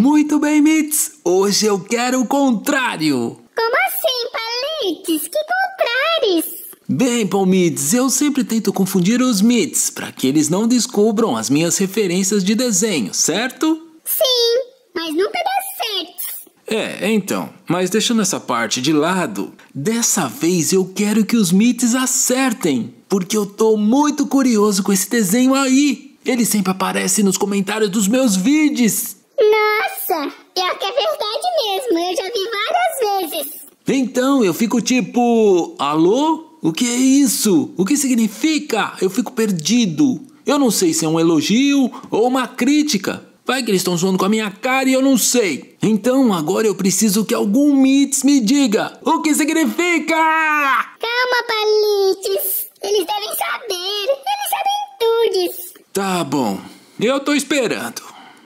Muito bem, Mits! Hoje eu quero o contrário! Como assim, Palites? Que contrários? Bem, Palmites, eu sempre tento confundir os Mits para que eles não descubram as minhas referências de desenho, certo? Sim, mas nunca dá certo. É, então, mas deixando essa parte de lado, dessa vez eu quero que os Mits acertem, porque eu tô muito curioso com esse desenho aí. Ele sempre aparece nos comentários dos meus vídeos. Não. Nossa, pior que é verdade mesmo, eu já vi várias vezes. Então, eu fico tipo, alô? O que é isso? O que significa? Eu fico perdido. Eu não sei se é um elogio ou uma crítica. Vai que eles estão zoando com a minha cara e eu não sei. Então agora eu preciso que algum Mits me diga o que significa! Calma, Palites. Eles devem saber. Eles sabem tudo. Tá bom. Eu tô esperando.